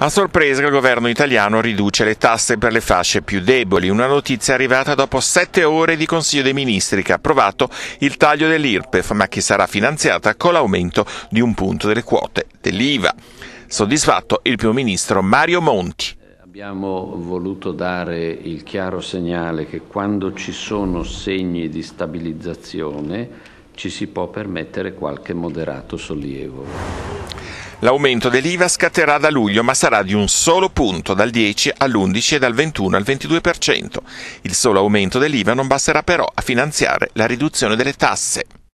A sorpresa il governo italiano riduce le tasse per le fasce più deboli, una notizia arrivata dopo sette ore di Consiglio dei Ministri che ha approvato il taglio dell'IRPEF ma che sarà finanziata con l'aumento di un punto delle quote dell'IVA. Soddisfatto il primo ministro Mario Monti. Abbiamo voluto dare il chiaro segnale che quando ci sono segni di stabilizzazione ci si può permettere qualche moderato sollievo. L'aumento dell'IVA scatterà da luglio ma sarà di un solo punto, dal 10 all'11 e dal 21 al 22%. Il solo aumento dell'IVA non basterà però a finanziare la riduzione delle tasse.